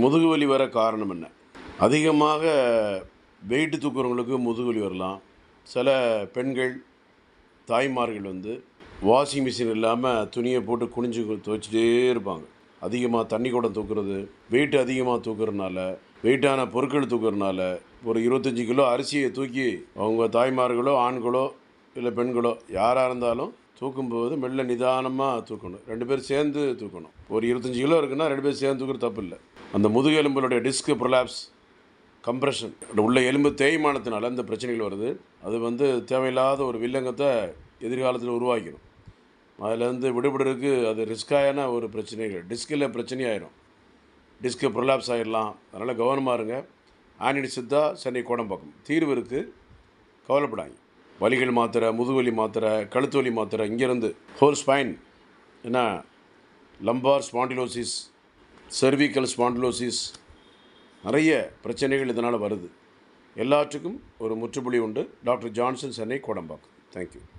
முதுகு வலி வர காரணம் என்ன அதிகமாக வெயிட்டு தூக்குறவங்களுக்கு முதுகு வலி வரலாம் சில பெண்கள் தாய்மார்கள் வந்து வாஷிங் மிஷின் இல்லாமல் துணியை போட்டு குனிஞ்சு துவைச்சிட்டே இருப்பாங்க அதிகமாக தண்ணி கூட தூக்குறது வெயிட் அதிகமாக தூக்குறதுனால வெயிட்டான பொருட்கள் தூக்குறதுனால ஒரு இருபத்தஞ்சி கிலோ அரிசியை தூக்கி அவங்க தாய்மார்களோ ஆண்களோ இல்லை பெண்களோ யாராக இருந்தாலும் தூக்கும்போது மெல்ல நிதானமாக தூக்கணும் ரெண்டு பேரும் சேர்ந்து தூக்கணும் ஒரு இருபத்தஞ்சி கிலோ இருக்குன்னா ரெண்டு பேரும் சேர்ந்து தூக்குறது தப்பு இல்லை அந்த எலும்புகளுடைய டிஸ்க் ப்ரொலாப்ஸ் கம்ப்ரெஷன் உள்ள எலும்பு தேய்மானத்தினால அந்த பிரச்சனைகள் வருது அது வந்து தேவையில்லாத ஒரு வில்லங்கத்தை எதிர்காலத்தில் உருவாக்கிடும் அதிலேருந்து விடுபடுறதுக்கு அது ரிஸ்க்காயான ஒரு பிரச்சனைகள் டிஸ்கில் பிரச்சனையாயிரும் டிஸ்க்கு ப்ரொலாப்ஸ் ஆகிடலாம் அதனால் கவனமாக இருங்க ஆனிடி சித்தா சென்னை கோடம்பாக்கம் தீர்வு இருக்குது கவலைப்படாங்க வலிகள் மாத்திரை முதுவலி மாத்திரை வலி மாத்திரை இங்கேருந்து ஹோல் ஸ்பைன் என்ன லம்பார் ஸ்பாண்டிலோசிஸ் சர்விக்கல் ஸ்பாண்டிலோசிஸ் நிறைய பிரச்சனைகள் இதனால் வருது எல்லாற்றுக்கும் ஒரு முற்றுப்புள்ளி உண்டு doctor Johnson Chennai Kodambakkam thank you